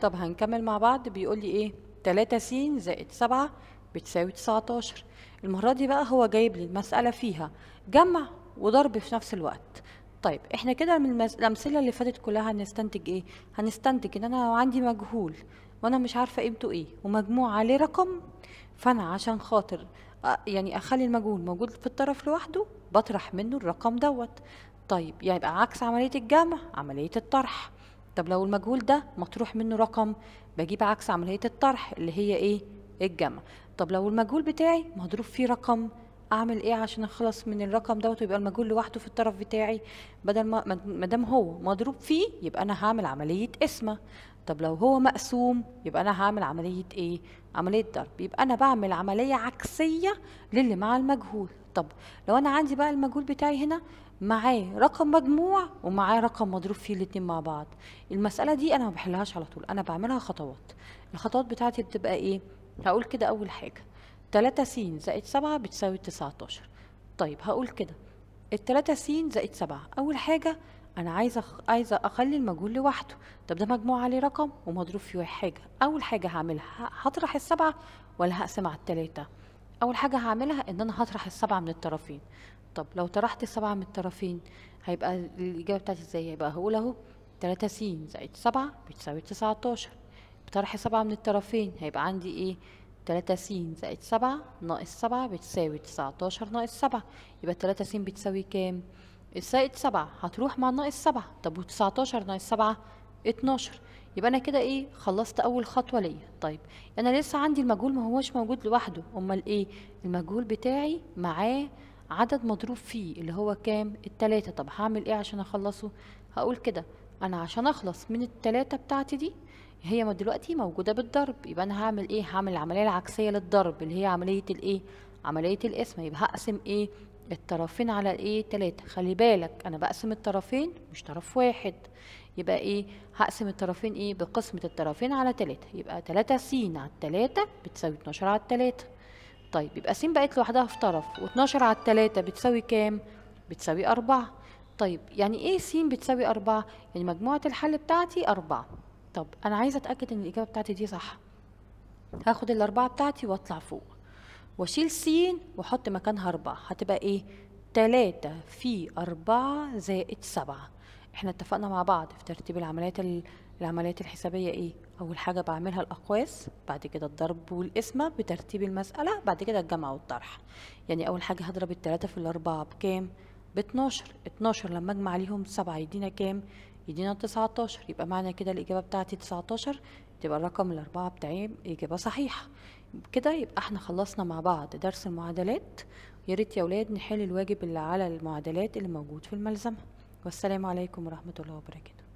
طب هنكمل مع بعض بيقول لي ايه 3 س زائد 7 بتساوي 19 المرة دي بقى هو جايب لي المسألة فيها جمع وضرب في نفس الوقت طيب احنا كده من الأمثلة اللي فاتت كلها هنستنتج ايه هنستنتج ان انا لو عندي مجهول وانا مش عارفة قيمته ايه ومجموع عليه رقم فانا عشان خاطر يعني اخلي المجهول موجود في الطرف لوحده بطرح منه الرقم دوت طيب يعني يبقى عكس عملية الجمع عملية الطرح طب لو المجهول ده مطروح منه رقم بجيب عكس عملية الطرح اللي هي ايه الجمع طب لو المجهول بتاعي مضروب فيه رقم اعمل ايه عشان اخلص من الرقم دوت ويبقى المجهول لوحده في الطرف بتاعي بدل ما ما دام هو مضروب فيه يبقى انا هعمل عمليه قسمه طب لو هو مقسوم يبقى انا هعمل عمليه ايه عمليه ضرب يبقى انا بعمل عمليه عكسيه للي مع المجهول طب لو انا عندي بقى المجهول بتاعي هنا معاه رقم مجموع ومعاه رقم مضروب فيه الاتنين مع بعض المسألة دي أنا ما بحلهاش على طول أنا بعملها خطوات الخطوات بتاعتي بتبقى إيه هقول كده أول حاجة 3 س زائد 7 بتساوي 19 طيب هقول كده ال 3 س زائد 7 أول حاجة أنا عايزة عايزة أخلي المجهول لوحده طب ده مجموع عليه رقم ومضروب فيه حاجة أول حاجة هعملها هطرح السبعة ولا هقسم على التلاتة أول حاجة هعملها إن أنا هطرح السبعة من الطرفين طب لو طرحت سبعة من الطرفين هيبقى الإجابة بتاعتي ازاي هيبقى هقول اهو تلاتة س زائد سبعة بتساوي تسعتاشر بطرح سبعة من الطرفين هيبقى عندي ايه تلاتة س زائد سبعة ناقص سبعة بتساوي تسعتاشر ناقص سبعة يبقى تلاتة س بتساوي كام زائد سبعة هتروح مع ناقص سبعة طب وتسعتاشر ناقص سبعة اتناشر يبقى انا كده ايه خلصت اول خطوه ليا طيب انا لسه عندي المجهول ما هوش موجود لوحده امال ايه المجهول بتاعي معاه عدد مضروب فيه اللي هو كام التلاتة طب هعمل ايه عشان اخلصه هقول كده انا عشان اخلص من التلاتة بتاعتي دي هي دلوقتي موجودة بالضرب يبقى انا هعمل ايه هعمل العملية العكسية للضرب اللي هي عملية الايه عملية القسمة يبقى هقسم ايه الطرفين على ايه تلاتة خلي بالك انا بقسم الطرفين مش طرف واحد يبقى ايه هقسم الطرفين ايه بقسمة الطرفين على تلاتة يبقى تلاتة س على التلاتة بتساوي اتناشر على التلاتة طيب يبقى س بقت لوحدها في طرف و12 على 3 بتساوي كام؟ بتساوي 4 طيب يعني ايه س بتساوي 4 يعني مجموعة الحل بتاعتي 4 طب انا عايزة اتأكد ان الاجابة بتاعتي دي صح هاخد الاربعة بتاعتي واطلع فوق واشيل س واحط مكانها 4 هتبقى ايه 3 في 4 زائد 7 احنا اتفقنا مع بعض في ترتيب العمليات العمليات الحسابية ايه اول حاجه بعملها الاقواس بعد كده الضرب والقسمه بترتيب المساله بعد كده الجمع والطرح يعني اول حاجه هضرب التلاتة في الاربعه بكام ب 12 12 لما اجمع عليهم سبعه يدينا كام يدينا 19 يبقى معنى كده الاجابه بتاعتي 19 تبقى الرقم الاربعه بتاعي اجابه صحيحه كده يبقى احنا خلصنا مع بعض درس المعادلات يا ريت يا ولاد نحل الواجب اللي على المعادلات اللي موجود في الملزمه والسلام عليكم ورحمه الله وبركاته